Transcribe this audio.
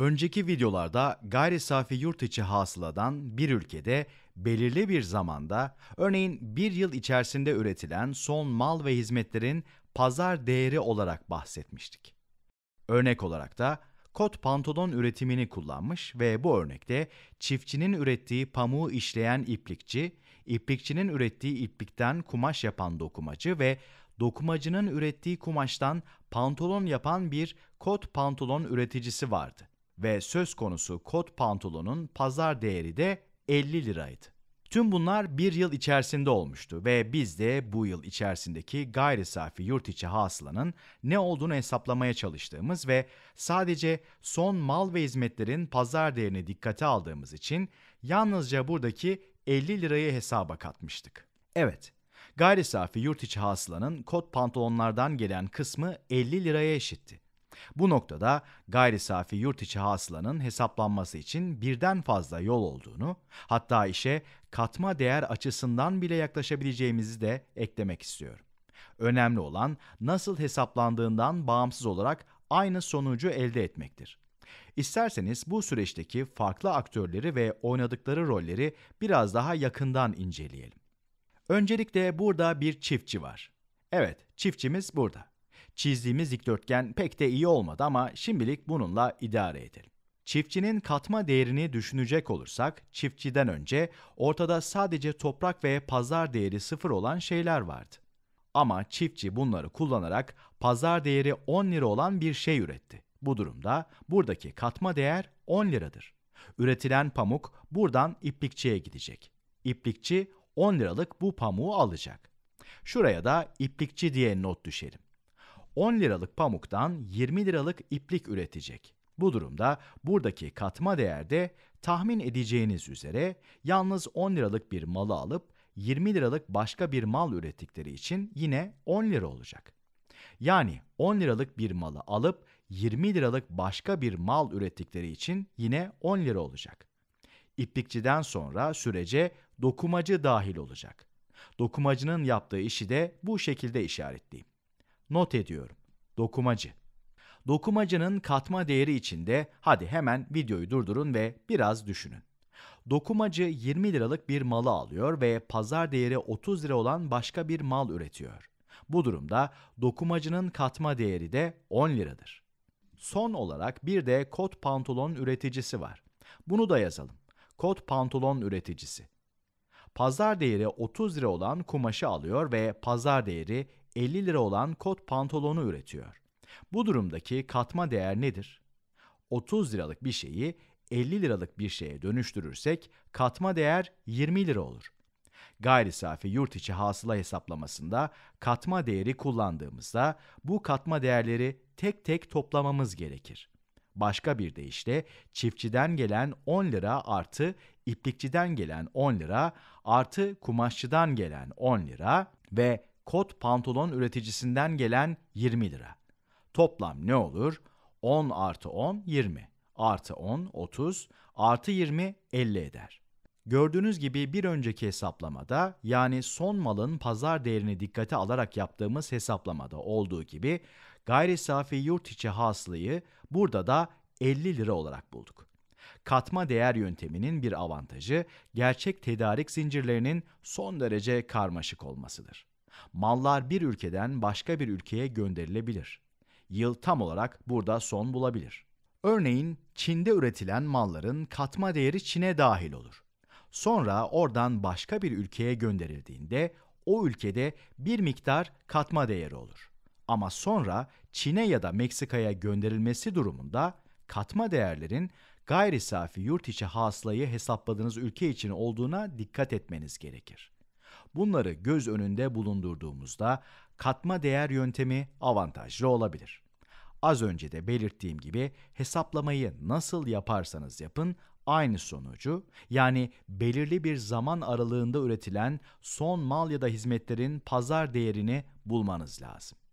Önceki videolarda gayri safi yurt içi hasıladan bir ülkede belirli bir zamanda, örneğin bir yıl içerisinde üretilen son mal ve hizmetlerin pazar değeri olarak bahsetmiştik. Örnek olarak da kot pantolon üretimini kullanmış ve bu örnekte çiftçinin ürettiği pamuğu işleyen iplikçi, iplikçinin ürettiği iplikten kumaş yapan dokumacı ve dokumacının ürettiği kumaştan pantolon yapan bir kot pantolon üreticisi vardı ve söz konusu kot pantolonun pazar değeri de 50 liraydı. Tüm bunlar bir yıl içerisinde olmuştu ve biz de bu yıl içerisindeki gayri safi yurt içi hasılanın ne olduğunu hesaplamaya çalıştığımız ve sadece son mal ve hizmetlerin pazar değerini dikkate aldığımız için yalnızca buradaki 50 lirayı hesaba katmıştık. Evet, gayri safi yurt içi hasılanın kot pantolonlardan gelen kısmı 50 liraya eşitti. Bu noktada gayri safi yurt içi hasılanın hesaplanması için birden fazla yol olduğunu, hatta işe katma değer açısından bile yaklaşabileceğimizi de eklemek istiyorum. Önemli olan nasıl hesaplandığından bağımsız olarak aynı sonucu elde etmektir. İsterseniz bu süreçteki farklı aktörleri ve oynadıkları rolleri biraz daha yakından inceleyelim. Öncelikle burada bir çiftçi var. Evet, çiftçimiz burada. Çizdiğimiz dikdörtgen pek de iyi olmadı ama şimdilik bununla idare edelim. Çiftçinin katma değerini düşünecek olursak, çiftçiden önce ortada sadece toprak ve pazar değeri sıfır olan şeyler vardı. Ama çiftçi bunları kullanarak pazar değeri 10 lira olan bir şey üretti. Bu durumda buradaki katma değer 10 liradır. Üretilen pamuk buradan iplikçiye gidecek. İplikçi 10 liralık bu pamuğu alacak. Şuraya da iplikçi diye not düşelim. 10 liralık pamuktan 20 liralık iplik üretecek. Bu durumda buradaki katma değerde tahmin edeceğiniz üzere yalnız 10 liralık bir malı alıp 20 liralık başka bir mal ürettikleri için yine 10 lira olacak. Yani 10 liralık bir malı alıp 20 liralık başka bir mal ürettikleri için yine 10 lira olacak. İplikçiden sonra sürece dokumacı dahil olacak. Dokumacının yaptığı işi de bu şekilde işaretleyeyim not ediyorum. Dokumacı. Dokumacının katma değeri içinde hadi hemen videoyu durdurun ve biraz düşünün. Dokumacı 20 liralık bir malı alıyor ve pazar değeri 30 lira olan başka bir mal üretiyor. Bu durumda dokumacının katma değeri de 10 liradır. Son olarak bir de kot pantolon üreticisi var. Bunu da yazalım. Kot pantolon üreticisi. Pazar değeri 30 lira olan kumaşı alıyor ve pazar değeri 50 lira olan kot pantolonu üretiyor. Bu durumdaki katma değer nedir? 30 liralık bir şeyi 50 liralık bir şeye dönüştürürsek katma değer 20 lira olur. Gayri safi yurt içi hasıla hesaplamasında katma değeri kullandığımızda bu katma değerleri tek tek toplamamız gerekir. Başka bir deyişle çiftçiden gelen 10 lira artı iplikçiden gelen 10 lira artı kumaşçıdan gelen 10 lira ve kot pantolon üreticisinden gelen 20 lira. Toplam ne olur? 10 artı 10 20, artı 10 30, artı 20 50 eder. Gördüğünüz gibi bir önceki hesaplamada yani son malın pazar değerini dikkate alarak yaptığımız hesaplamada olduğu gibi gayri safi yurt içi hasılayı burada da 50 lira olarak bulduk. Katma değer yönteminin bir avantajı gerçek tedarik zincirlerinin son derece karmaşık olmasıdır. Mallar bir ülkeden başka bir ülkeye gönderilebilir. Yıl tam olarak burada son bulabilir. Örneğin Çin'de üretilen malların katma değeri Çin'e dahil olur. Sonra oradan başka bir ülkeye gönderildiğinde o ülkede bir miktar katma değeri olur. Ama sonra Çin'e ya da Meksika'ya gönderilmesi durumunda katma değerlerin gayri safi yurt içi hasılayı hesapladığınız ülke için olduğuna dikkat etmeniz gerekir. Bunları göz önünde bulundurduğumuzda katma değer yöntemi avantajlı olabilir. Az önce de belirttiğim gibi hesaplamayı nasıl yaparsanız yapın aynı sonucu yani belirli bir zaman aralığında üretilen son mal ya da hizmetlerin pazar değerini bulmanız lazım.